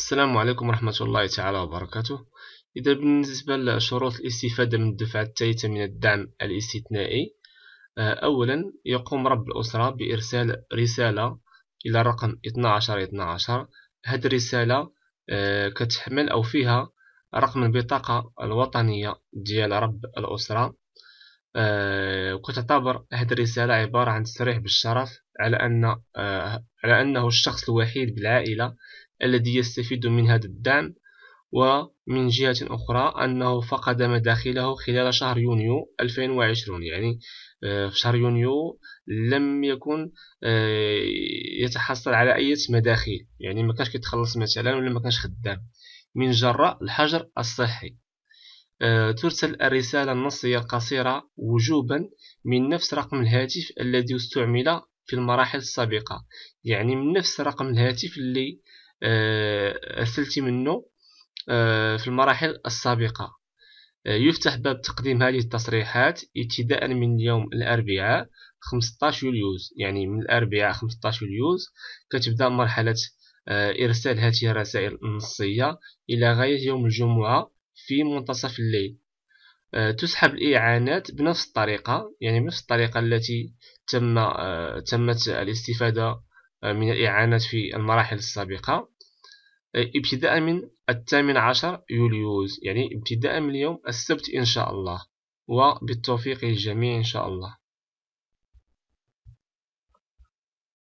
السلام عليكم ورحمة الله تعالى وبركاته إذا بالنسبة لشروط الاستفادة من الدفعة الثالثة من الدعم الاستثنائي آه، أولا يقوم رب الأسرة بإرسال رسالة إلى رقم 12 12 هذه الرسالة آه، كتحمل أو فيها رقم البطاقة الوطنية ديال رب الأسرة آه، وكتعتبر هذه الرسالة عبارة عن تصريح بالشرف على أن آه، على أنه الشخص الوحيد بالعائلة الذي يستفيد من هذا الدعم ومن جهة أخرى أنه فقد مداخله خلال شهر يونيو 2020 يعني آه، في شهر يونيو لم يكن آه، يتحصل على أي مداخيل يعني ما كانش كيتخلص مثلا ولا ما كانش خدام من جراء الحجر الصحي ترسل الرسالة النصية القصيرة وجوبا من نفس رقم الهاتف الذي استعمل في المراحل السابقة يعني من نفس رقم الهاتف اللي آه، أرسلتي منه آه، في المراحل السابقة آه، يفتح باب تقديم هذه التصريحات ابتداء من يوم الأربعاء 15 يوليوز يعني من الأربعاء 15 يوليوز كتبدأ مرحلة إرسال هذه الرسائل النصية إلى غاية يوم الجمعة في منتصف الليل آه، تسحب الإعانات بنفس الطريقة يعني بنفس الطريقة التي تم آه، تمت الاستفادة آه، من الإعانات في المراحل السابقة ابتداء من الثامن عشر يوليوز يعني ابتداء من اليوم السبت إن شاء الله وبالتوفيق للجميع إن شاء الله